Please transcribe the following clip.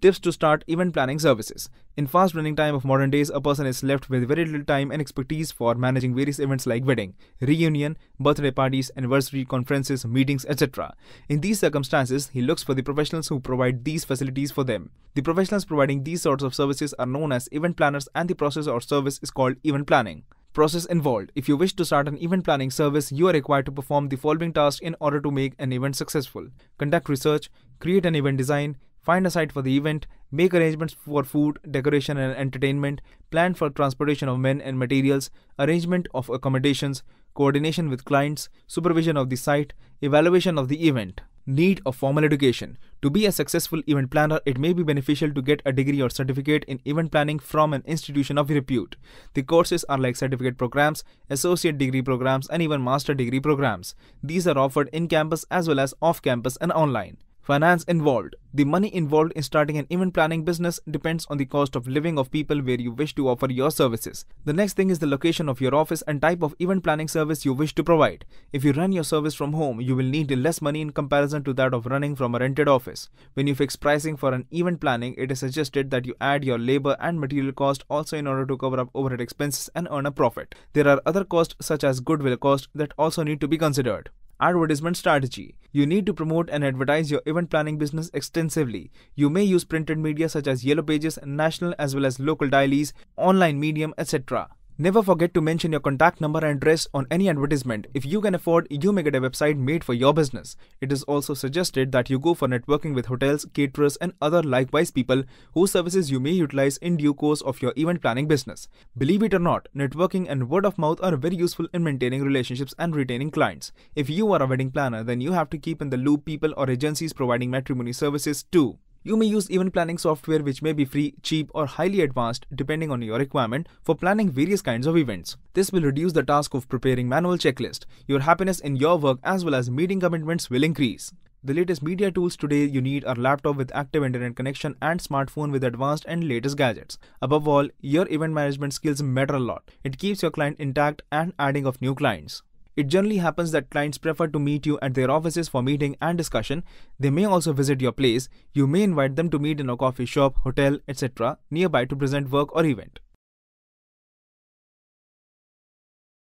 tips to start event planning services. In fast running time of modern days, a person is left with very little time and expertise for managing various events like wedding, reunion, birthday parties, anniversary, conferences, meetings, etc. In these circumstances, he looks for the professionals who provide these facilities for them. The professionals providing these sorts of services are known as event planners and the process or service is called event planning process involved. If you wish to start an event planning service, you are required to perform the following tasks in order to make an event successful. Conduct research, create an event design, find a site for the event, make arrangements for food, decoration, and entertainment, plan for transportation of men and materials, arrangement of accommodations, coordination with clients, supervision of the site, evaluation of the event. Need of formal education. To be a successful event planner, it may be beneficial to get a degree or certificate in event planning from an institution of repute. The courses are like certificate programs, associate degree programs, and even master degree programs. These are offered in campus as well as off campus and online. Finance involved. The money involved in starting an event planning business depends on the cost of living of people where you wish to offer your services. The next thing is the location of your office and type of event planning service you wish to provide. If you run your service from home, you will need less money in comparison to that of running from a rented office. When you fix pricing for an event planning, it is suggested that you add your labor and material cost also in order to cover up overhead expenses and earn a profit. There are other costs such as goodwill cost that also need to be considered. Advertisement strategy. You need to promote and advertise your event planning business extensively. You may use printed media such as yellow pages, national as well as local dailies, online medium, etc. Never forget to mention your contact number and address on any advertisement. If you can afford, you may get a website made for your business. It is also suggested that you go for networking with hotels, caterers, and other likewise people whose services you may utilize in due course of your event planning business. Believe it or not, networking and word of mouth are very useful in maintaining relationships and retaining clients. If you are a wedding planner, then you have to keep in the loop people or agencies providing matrimony services too. You may use event planning software which may be free, cheap or highly advanced depending on your requirement for planning various kinds of events. This will reduce the task of preparing manual checklist. Your happiness in your work as well as meeting commitments will increase. The latest media tools today you need are laptop with active internet connection and smartphone with advanced and latest gadgets. Above all, your event management skills matter a lot. It keeps your client intact and adding of new clients. It generally happens that clients prefer to meet you at their offices for meeting and discussion. They may also visit your place. You may invite them to meet in a coffee shop, hotel, etc. nearby to present work or event.